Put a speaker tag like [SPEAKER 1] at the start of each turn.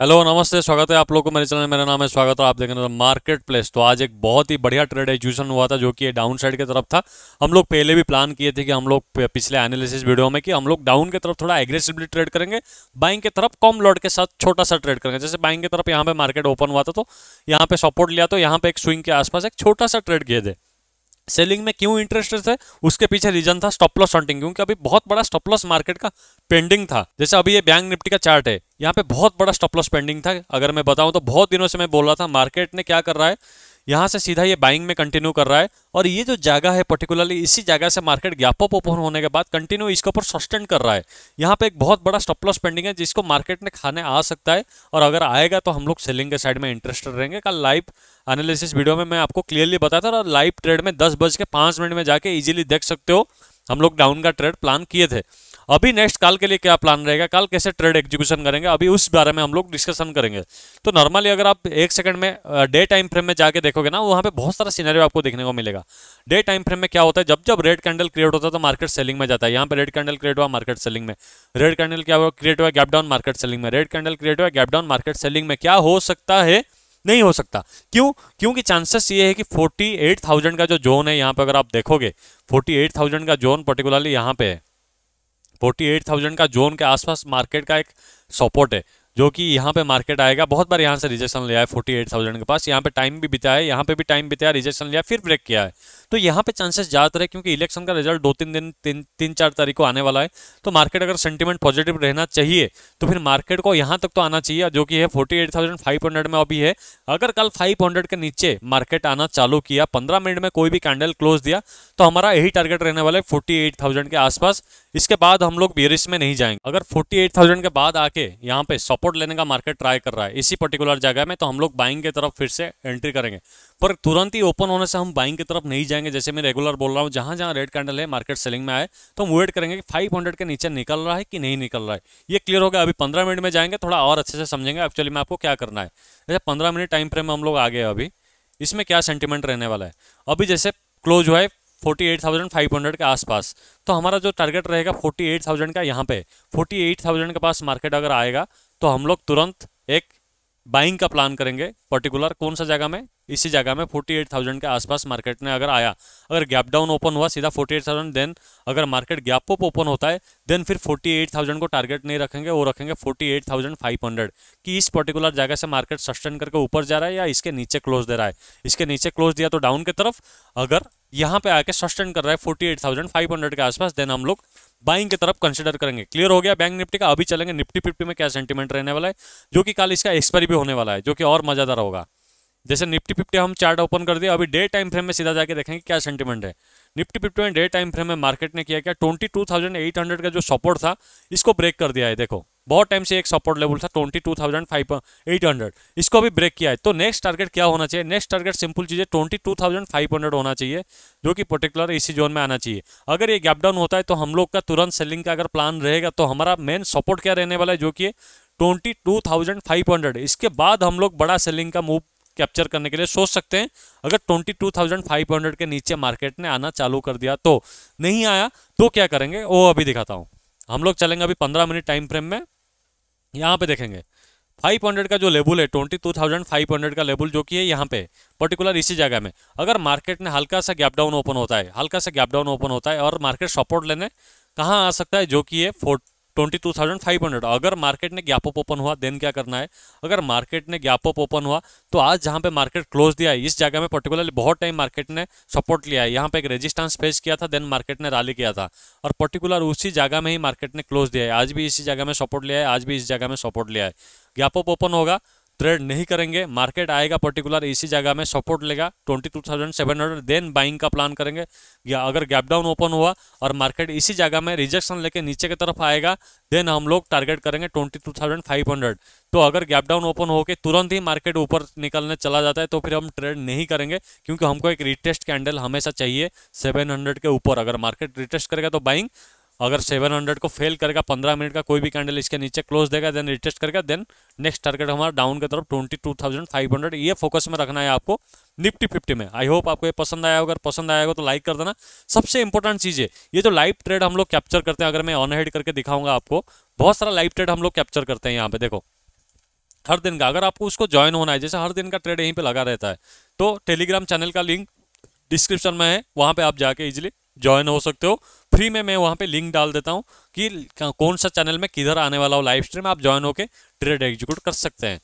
[SPEAKER 1] hello नमस्ते स्वागत है आप लोग को मेरे चैनल मेरा नाम है स्वागत है आप देख रहे हैं मार्केट प्लेस तो आज एक बहुत ही बढ़िया ट्रेड एजुकेशन हुआ था जो कि डाउन साइड की तरफ था हम लोग पहले भी प्लान किए थे कि हम लोग पिछले एनालिसिस वीडियो में कि हम लोग डाउन की तरफ थोड़ा एग्रेसिवली ट्रेड करेंगे बाइंग की तरफ कम लॉट के साथ छोटा सा ट्रेड करेंगे जैसे बाइंग की तरफ यहाँ पे मार्केट ओपन हुआ था तो यहाँ पे सपोर्ट लिया तो यहाँ पे एक स्विंग के आसपास एक छोटा सा ट्रेड किए थे सेलिंग में क्यों इंटरेस्ट थे उसके पीछे रीजन था स्टॉप लॉस हंटिंग क्योंकि अभी बहुत बड़ा स्टॉप लॉस मार्केट का पेंडिंग था जैसे अभी ये बैंक निफ्टी का चार्ट है यहाँ पे बहुत बड़ा स्टॉप लॉस पेंडिंग था अगर मैं बताऊं तो बहुत दिनों से मैं बोल रहा था मार्केट ने क्या कर रहा है यहाँ से सीधा ये बाइंग में कंटिन्यू कर रहा है और ये जो जगह है पर्टिकुलरली इसी जगह से मार्केट गैप अप ओपन होने के बाद कंटिन्यू इसके ऊपर सस्टेंड कर रहा है यहाँ पे एक बहुत बड़ा स्टॉपलॉस पेंडिंग है जिसको मार्केट ने खाने आ सकता है और अगर आएगा तो हम लोग सेलिंग के साइड में इंटरेस्टेड रहेंगे कल लाइव एनालिसिस वीडियो में मैं आपको क्लियरली बताया था और लाइव ट्रेड में दस बज के पाँच मिनट में जाके ईजिली देख सकते हो हम लोग डाउन का ट्रेड प्लान किए थे अभी नेक्स्ट कल के लिए क्या प्लान रहेगा कल कैसे ट्रेड एग्जीक्यूशन करेंगे अभी उस बारे में हम लोग डिस्कशन करेंगे तो नॉर्मली अगर आप एक सेकंड में डे टाइम फ्रेम में जाके देखोगे ना वहाँ पे बहुत सारा सीनरी आपको देखने को मिलेगा डे टाइम फ्रेम में क्या होता है जब जब रेड कैंडल क्रिएट होता है तो मार्केट सेलिंग में जाता है यहाँ पर रेड कैंडल क्रिएट हुआ मार्केट सेलिंग में रेड कैंडल क्या हुआ क्रिएट हुआ गैप डाउन मार्केट सेलिंग में रेड कैंडल क्रिएट हुआ गैप डाउन मार्केट सेलिंग में क्या हो सकता है नहीं हो सकता क्यों क्योंकि चांसेस ये है कि 48,000 का जो जोन है यहाँ पे अगर आप देखोगे 48,000 का जोन पर्टिकुलरली यहाँ पे है 48,000 का जोन के आसपास मार्केट का एक सपोर्ट है जो कि यहाँ पे मार्केट आएगा बहुत बार यहाँ से रिजेक्शन लिया है फोर्टी एट थाउजेंड के पास यहाँ पे टाइम भी बिताया है यहाँ पे भी टाइम बिताया रिजेक्शन लिया फिर ब्रेक किया है तो यहाँ पे चांसेस ज़्यादातर है क्योंकि इलेक्शन का रिजल्ट दो तीन दिन तीन तीन चार तारीख को आने वाला है तो मार्केट अगर सेंटिमेंट पॉजिटिव रहना चाहिए तो फिर मार्केट को यहाँ तक तो आना चाहिए जो कि है forty eight thousand five hundred में अभी है अगर कल फाइव हंड्रेड के नीचे मार्केट आना चालू किया पंद्रह मिनट में कोई भी कैंडल क्लोज दिया तो हमारा यही टारगेट रहने वाला है फोर्टी एट थाउजेंड के आसपास इसके बाद हम लोग बेरिस में नहीं जाएंगे अगर 48,000 के बाद आके यहाँ पे सपोर्ट लेने का मार्केट ट्राई कर रहा है इसी पर्टिकुलर जगह में तो हम लोग बाइंग की तरफ फिर से एंट्री करेंगे पर तुरंत ही ओपन होने से हम बाइंग की तरफ नहीं जाएंगे जैसे मैं रेगुलर बोल रहा हूँ जहाँ जहाँ रेड कैंडल है मार्केट सेलिंग में आए तो हम वेट करेंगे कि फाइव के नीचे निकल रहा है कि नहीं निकल रहा है ये क्लियर हो गया अभी पंद्रह मिनट में जाएंगे थोड़ा और अच्छे से समझेंगे एक्चुअली में आपको क्या करना है जैसे पंद्रह मिनट टाइम फ्रेम में हम लोग आ गए अभी इसमें क्या सेंटिमेंट रहने वाला है अभी जैसे क्लोज हुआ है forty eight thousand five hundred के आसपास तो हमारा जो टारगेट रहेगा फोर्टी एट थाउजेंड का यहाँ पे फोर्टी एट थाउजेंड के पास मार्केट अगर आएगा तो हम लोग तुरंत एक बाइंग का प्लान करेंगे पर्टिकुलर कौन सा जगह में इसी जगह में 48,000 के आसपास मार्केट ने अगर आया अगर गैप डाउन ओपन हुआ सीधा 48,000 देन अगर मार्केट गैप अप ओपन होता है देन फिर 48,000 को टारगेट नहीं रखेंगे वो रखेंगे 48,500 कि इस पर्टिकुलर जगह से मार्केट सस्टेन करके ऊपर जा रहा है या इसके नीचे क्लोज दे रहा है इसके नीचे क्लोज दिया तो डाउन की तरफ अगर यहाँ पे आके सस्टेन कर रहा है forty eight thousand five hundred के आसपास देन हम लोग बाइंग की तरफ कंसिडर करेंगे क्लियर हो गया बैंक निफ्टी का अभी चलेंगे निफ्टी फिफ्टी में क्या सेंटीमेंट रहने वाला है जो कि कल इसका एक्सपायरी भी होने वाला है जो कि और मज़ेदार होगा जैसे निफ्टी फिफ्टी हम चार्ट ओपन कर दिया अभी डे टाइम फ्रेम में सीधा जाके देखेंगे क्या सेंटीमेंट है निफ्टी फिफ्टी में डे टाइम फ्रेम में मार्केट ने किया क्या twenty two thousand eight hundred का जो सपोर्ट था इसको ब्रेक कर दिया है देखो बहुत टाइम से एक सपोर्ट लेवल था twenty two thousand five eight hundred इसको अभी ब्रेक किया है तो नेक्स्ट टारगेट क्या होना चाहिए नेक्स्ट टारगेट सिंपल चीज़ है twenty two thousand five hundred होना चाहिए जो कि पर्टिकुलर इसी जोन में आना चाहिए अगर ये गैप डाउन होता है तो हम लोग का तुरंत सेलिंग का अगर प्लान रहेगा तो हमारा मेन सपोर्ट क्या रहने वाला है जो कि twenty two thousand five hundred इसके बाद हम लोग बड़ा सेलिंग का मूव कैप्चर करने के लिए सोच सकते हैं अगर 22,500 के नीचे मार्केट ने आना चालू कर दिया तो नहीं आया तो क्या करेंगे वो अभी दिखाता हूँ हम लोग चलेंगे अभी 15 मिनट टाइम फ्रेम में यहाँ पे देखेंगे 500 का जो लेबल है 22,500 का लेबल जो कि है यहाँ पे पर्टिकुलर इसी जगह में अगर मार्केट ने हल्का सा गैप डाउन ओपन होता है हल्का सा गैप डाउन ओपन होता है और मार्केट सपोर्ट लेने कहाँ आ सकता है जो कि है fort twenty two thousand five hundred अगर मार्केट ने गैप अप ओपन हुआ देन क्या करना है अगर मार्केट ने गैप अप ओपन हुआ तो आज जहाँ पे मार्केट क्लोज दिया है इस जगह में पर्टिकुलरली बहुत टाइम मार्केट ने सपोर्ट लिया है यहाँ पे एक रेजिस्टेंस फेस किया था देन मार्केट ने रैली किया था और पर्टिकुलर उसी जगह में ही मार्केट ने क्लोज दिया है आज भी इसी जगह में सपोर्ट लिया है आज भी इस जगह में सपोर्ट लिया है गैप अप ओपन होगा ट्रेड नहीं करेंगे मार्केट आएगा पर्टिकुलर इसी जगह में सपोर्ट लेगा 22,700 देन बाइंग का प्लान करेंगे या अगर गैप डाउन ओपन हुआ और मार्केट इसी जगह में रिजेक्शन लेके नीचे की तरफ आएगा देन हम लोग टारगेट करेंगे 22,500 तो अगर गैप डाउन ओपन होकर तुरंत ही मार्केट ऊपर निकलने चला जाता है तो फिर हम ट्रेड नहीं करेंगे क्योंकि हमको एक रिटेस्ट कैंडल हमेशा चाहिए हंड्रेड के ऊपर अगर मार्केट रिटेस्ट करेगा तो बाइंग अगर 700 को फेल करेगा 15 मिनट का कोई भी कैंडल इसके नीचे क्लोज देगा देन रिटेस्ट करेगा देन नेक्स्ट टारगेट हमारा डाउन की तरफ 22,500 ये फोकस में रखना है आपको निफ्टी फिफ्टी में आई होप आपको ये पसंद आया होगा अगर पसंद आया होगा तो लाइक कर देना सबसे इंपॉर्टेंट चीज़ है ये जो लाइव ट्रेड हम लोग कैप्चर करते हैं अगर मैं ऑनहेड करके दिखाऊंगा आपको बहुत सारा लाइव ट्रेड हम लोग कैप्चर करते हैं यहाँ पे देखो हर दिन का अगर आपको उसको ज्वाइन होना है जैसे हर दिन का ट्रेड यहीं पर लगा रहता है तो टेलीग्राम चैनल का लिंक डिस्क्रिप्शन में है वहाँ पे आप जाके इजिली ज्वाइन हो सकते हो फ्री में मैं वहाँ पे लिंक डाल देता हूँ कि कौन सा चैनल में किधर आने वाला हो लाइव स्ट्रीम आप ज्वाइन होकर ट्रेड एग्जीक्यूट कर सकते हैं